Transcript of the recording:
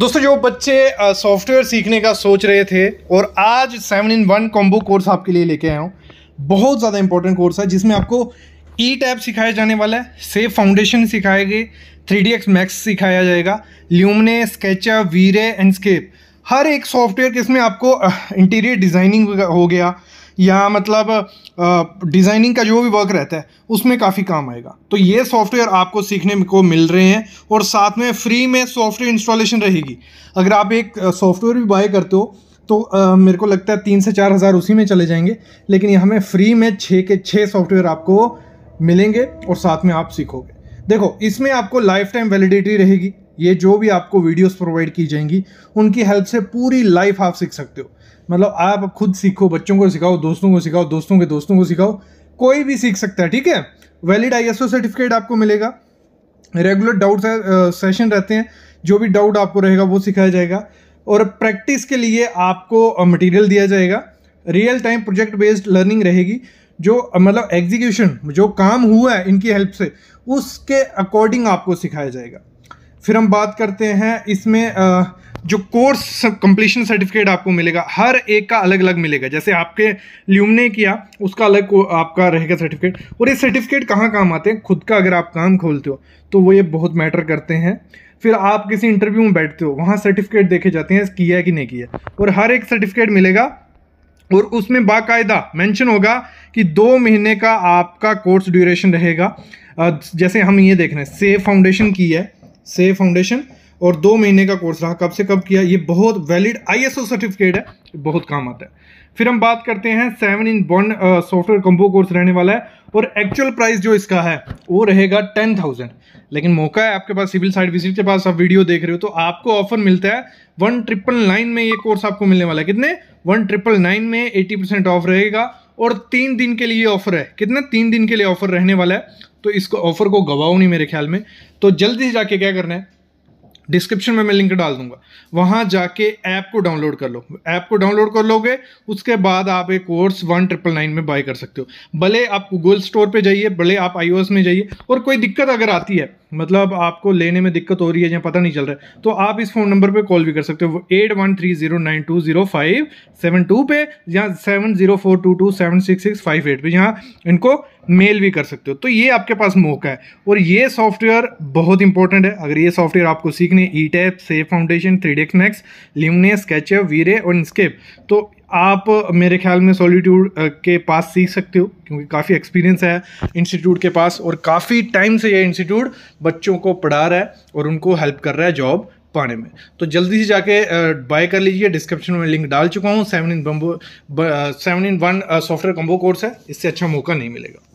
दोस्तों जो बच्चे सॉफ्टवेयर सीखने का सोच रहे थे और आज seven in one combo course आपके लिए लेके आया हूँ बहुत ज़्यादा इंपॉर्टेंट कोर्स है जिसमें आपको ई टैप सिखाया जाने वाला है सेफ फाउंडेशन गए थ्री डी एक्स मैक्स सिखाया जाएगा ल्यूमने स्केचा वीरे एंडस्केप हर एक सॉफ्टवेयर के इसमें आपको इंटीरियर डिज़ाइनिंग हो गया या मतलब डिज़ाइनिंग का जो भी वर्क रहता है उसमें काफ़ी काम आएगा तो ये सॉफ्टवेयर आपको सीखने को मिल रहे हैं और साथ में फ्री में सॉफ्टवेयर इंस्टॉलेशन रहेगी अगर आप एक सॉफ्टवेयर भी बाय करते हो तो आ, मेरे को लगता है तीन से चार हज़ार उसी में चले जाएंगे लेकिन यहाँ में फ्री में छः के छः सॉफ्टवेयर आपको मिलेंगे और साथ में आप सीखोगे देखो इसमें आपको लाइफ टाइम वैलिडिटी रहेगी ये जो भी आपको वीडियोस प्रोवाइड की जाएंगी उनकी हेल्प से पूरी लाइफ आप सीख सकते हो मतलब आप खुद सीखो बच्चों को सिखाओ दोस्तों को सिखाओ दोस्तों के दोस्तों को सिखाओ कोई भी सीख सकता है ठीक है वैलिड आई सर्टिफिकेट आपको मिलेगा रेगुलर डाउट सेशन रहते हैं जो भी डाउट आपको रहेगा वो सिखाया जाएगा और प्रैक्टिस के लिए आपको मटेरियल uh, दिया जाएगा real time project based learning रहेगी जो uh, मतलब एग्जीक्यूशन जो काम हुआ है इनकी हेल्प से उसके अकॉर्डिंग आपको सिखाया जाएगा फिर हम बात करते हैं इसमें जो कोर्स कंप्लीशन सर्टिफिकेट आपको मिलेगा हर एक का अलग अलग मिलेगा जैसे आपके ल्यूम ने किया उसका अलग आपका रहेगा सर्टिफिकेट और ये सर्टिफिकेट कहाँ काम आते हैं खुद का अगर आप काम खोलते हो तो वो ये बहुत मैटर करते हैं फिर आप किसी इंटरव्यू में बैठते हो वहाँ सर्टिफिकेट देखे जाते हैं किया है कि नहीं किया और हर एक सर्टिफिकेट मिलेगा और उसमें बाकायदा मैंशन होगा कि दो महीने का आपका कोर्स ड्यूरेशन रहेगा जैसे हम ये देख रहे हैं सेफ फाउंडेशन की है से फाउंडेशन और दो महीने का कोर्स रहा कब से कब किया ये बहुत वैलिड आईएसओ सर्टिफिकेट है बहुत काम आता है फिर हम बात करते हैं seven in one software combo course रहने वाला है और एक्चुअल प्राइस जो इसका है वो रहेगा टेन थाउजेंड लेकिन मौका है आपके पास सिविल साइड विजिट के पास आप वीडियो देख रहे हो तो आपको ऑफर मिलता है वन ट्रिपल नाइन में ये कोर्स आपको मिलने वाला है कितने वन ट्रिपल नाइन में एटी परसेंट ऑफ रहेगा और तीन दिन के लिए ऑफर है कितना तीन दिन के लिए ऑफर रहने वाला है तो इसको ऑफर को गवाओ नहीं मेरे ख्याल में तो जल्दी से जाके क्या करना है डिस्क्रिप्शन में मैं लिंक डाल दूंगा वहाँ जाके ऐप को डाउनलोड कर लो ऐप को डाउनलोड कर लोगे उसके बाद आप एक कोर्स वन ट्रिपल नाइन में बाय कर सकते हो भले आप गूगल स्टोर पे जाइए भले आप आई में जाइए और कोई दिक्कत अगर आती है मतलब आपको लेने में दिक्कत हो रही है या पता नहीं चल रहा है तो आप इस फ़ोन नंबर पे कॉल भी कर सकते हो eight one three zero nine two zero five seven two पे या seven zero four two two seven six six five eight पे यहाँ इनको मेल भी कर सकते हो तो ये आपके पास मौका है और ये सॉफ्टवेयर बहुत इंपॉर्टेंट है अगर ये सॉफ्टवेयर आपको सीखने ETABS safe foundation three DS max Lumion SketchUp V-Ray और इंस्केप तो आप मेरे ख्याल में सॉलीट्यूड के पास सीख सकते हो क्योंकि काफ़ी एक्सपीरियंस है इंस्टीट्यूट के पास और काफ़ी टाइम से यह इंस्टीट्यूट बच्चों को पढ़ा रहा है और उनको हेल्प कर रहा है जॉब पाने में तो जल्दी से जाके बाय कर लीजिए डिस्क्रिप्शन में लिंक डाल चुका हूँ seven in combo seven in one software combo course है इससे अच्छा मौका नहीं मिलेगा